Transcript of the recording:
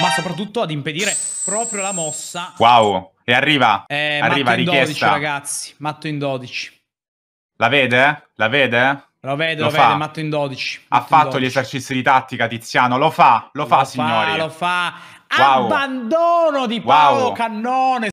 ma soprattutto ad impedire proprio la mossa. Wow, e arriva, eh, arriva matto in richiesta. 12 ragazzi, matto in 12. La vede? La vede? Lo vede, lo, lo vede, matto in 12. Matto ha fatto 12. gli esercizi di tattica, Tiziano, lo fa, lo, lo fa, fa signori. Lo fa, wow. abbandono di Paolo wow. Cannone.